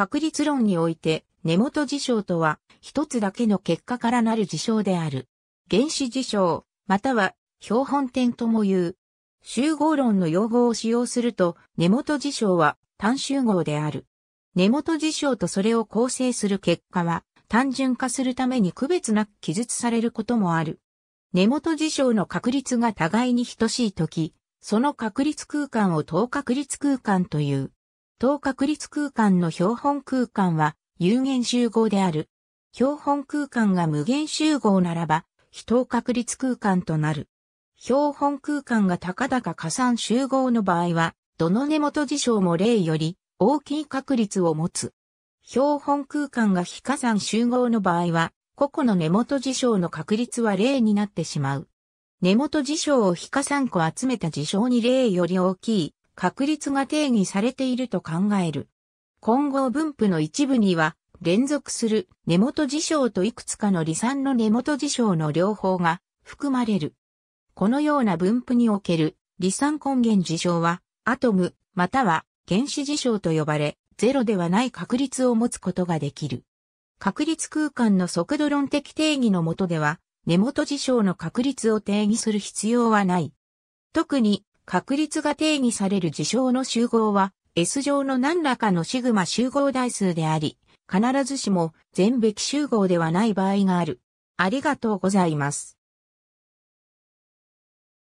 確率論において、根元事象とは、一つだけの結果からなる事象である。原始事象、または、標本点とも言う。集合論の用語を使用すると、根元事象は単集合である。根元事象とそれを構成する結果は、単純化するために区別なく記述されることもある。根元事象の確率が互いに等しいとき、その確率空間を等確率空間という。等確率空間の標本空間は有限集合である。標本空間が無限集合ならば、非等確率空間となる。標本空間が高々加算集合の場合は、どの根元事象も例より大きい確率を持つ。標本空間が非加算集合の場合は、個々の根元事象の確率は0になってしまう。根元事象を非加算個集めた事象に例より大きい確率が定義されていると考える。混合分布の一部には、連続する根元事象といくつかの離散の根元事象の両方が含まれる。このような分布における離散根源事象はアトムまたは原子事象と呼ばれゼロではない確率を持つことができる。確率空間の速度論的定義の下では根元事象の確率を定義する必要はない。特に確率が定義される事象の集合は S 上の何らかのシグマ集合台数であり、必ずしも全べき集合ではない場合がある。ありがとうございます。